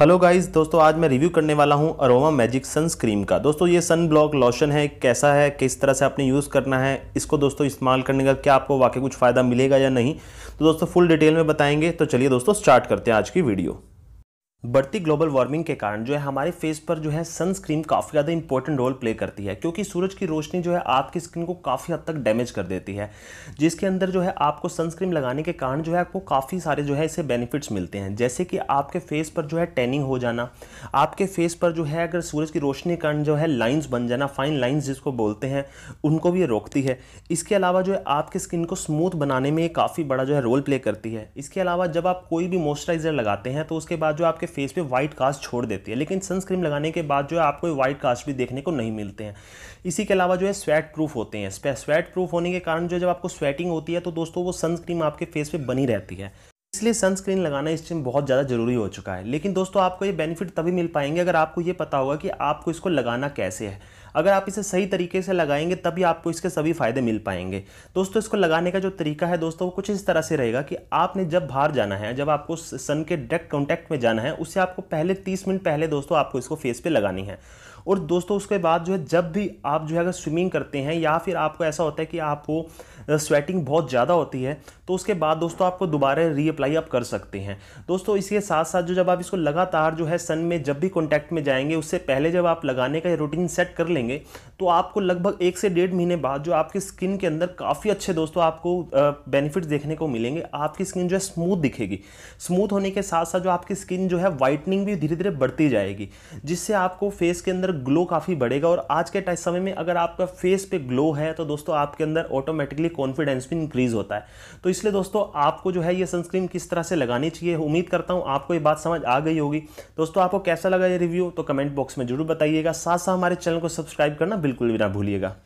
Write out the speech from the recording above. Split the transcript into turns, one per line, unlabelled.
hello guys दोस्तों आज मैं रिव्यू करने वाला हूं अरोमा मैजिक सनस्क्रीम का दोस्तों ये सन ब्लॉक लोशन है कैसा है किस तरह से आपने यूज़ करना है इसको दोस्तों इस्तेमाल करने का क्या आपको वाकई कुछ फ़ायदा मिलेगा या नहीं तो दोस्तों फुल डिटेल में बताएंगे तो चलिए दोस्तों स्टार्ट करते हैं आज की वीडियो बढ़ती ग्लोबल वार्मिंग के कारण जो है हमारे फेस पर जो है सनस्क्रीन काफ़ी ज़्यादा इंपॉर्टेंट रोल प्ले करती है क्योंकि सूरज की रोशनी जो है आपकी स्किन को काफ़ी हद तक डैमेज कर देती है जिसके अंदर जो है आपको सनस्क्रीन लगाने के कारण जो है आपको काफ़ी सारे जो है इसे बेनिफिट्स मिलते हैं जैसे कि आपके फेस पर जो है टैनिंग हो जाना आपके फेस पर जो है अगर सूरज की रोशनी के कारण जो है लाइन्स बन जाना फाइन लाइन्स जिसको बोलते हैं उनको भी ये रोकती है इसके अलावा जो है आपकी स्किन को स्मूथ बनाने में काफ़ी बड़ा जो है रोल प्ले करती है इसके अलावा जब आप कोई भी मॉइस्चराइज़र लगाते हैं तो उसके बाद जो आपके फेस पे व्हाइट कास्ट छोड़ देती है लेकिन सनस्क्रीन लगाने के बाद जो है आपको व्हाइट कास्ट भी देखने को नहीं मिलते हैं इसी के अलावा जो है स्वेट प्रूफ होते हैं स्वेट प्रूफ होने के कारण जो जब आपको स्वेटिंग होती है तो दोस्तों वो सनस्क्रीन आपके फेस पर बनी रहती है इसलिए सनस्क्रीन लगाना इस टाइम बहुत ज़्यादा ज़रूरी हो चुका है लेकिन दोस्तों आपको ये बेनिफिट तभी मिल पाएंगे अगर आपको ये पता होगा कि आपको इसको लगाना कैसे है अगर आप इसे सही तरीके से लगाएंगे तभी आपको इसके सभी फ़ायदे मिल पाएंगे दोस्तों इसको लगाने का जो तरीका है दोस्तों वो कुछ इस तरह से रहेगा कि आपने जब बाहर जाना है जब आपको सन के डायरेक्ट कॉन्टैक्ट में जाना है उससे आपको पहले तीस मिनट पहले दोस्तों आपको इसको फेस पर लगानी है और दोस्तों उसके बाद जो है जब भी आप जो है अगर स्विमिंग करते हैं या फिर आपको ऐसा होता है कि आपको स्वेटिंग बहुत ज़्यादा होती है तो उसके बाद दोस्तों आपको दोबारा रीअप्लाई आप कर सकते हैं दोस्तों इसके साथ साथ जो जब आप इसको लगातार जो है सन में जब भी कॉन्टैक्ट में जाएंगे उससे पहले जब आप लगाने का रूटीन सेट कर लें लेंगे तो आपको लगभग एक से डेढ़ महीने बाद जो आपकी स्किन के अंदर काफ़ी अच्छे दोस्तों आपको बेनिफिट्स देखने को मिलेंगे आपकी स्किन जो है स्मूथ दिखेगी स्मूथ होने के साथ साथ जो आपकी स्किन जो है वाइटनिंग भी धीरे धीरे बढ़ती जाएगी जिससे आपको फेस के अंदर ग्लो काफ़ी बढ़ेगा और आज के समय में अगर आपका फेस पे ग्लो है तो दोस्तों आपके अंदर ऑटोमेटिकली कॉन्फिडेंस भी इंक्रीज होता है तो इसलिए दोस्तों आपको जो है ये सनस्क्रीन किस तरह से लगानी चाहिए उम्मीद करता हूँ आपको ये बात समझ आ गई होगी दोस्तों आपको कैसा लगा ये रिव्यू तो कमेंट बॉक्स में जरूर बताइएगा साथ साथ हमारे चैनल को सब्सक्राइब सब्सक्राइब करना बिल्कुल भी ना भूलिएगा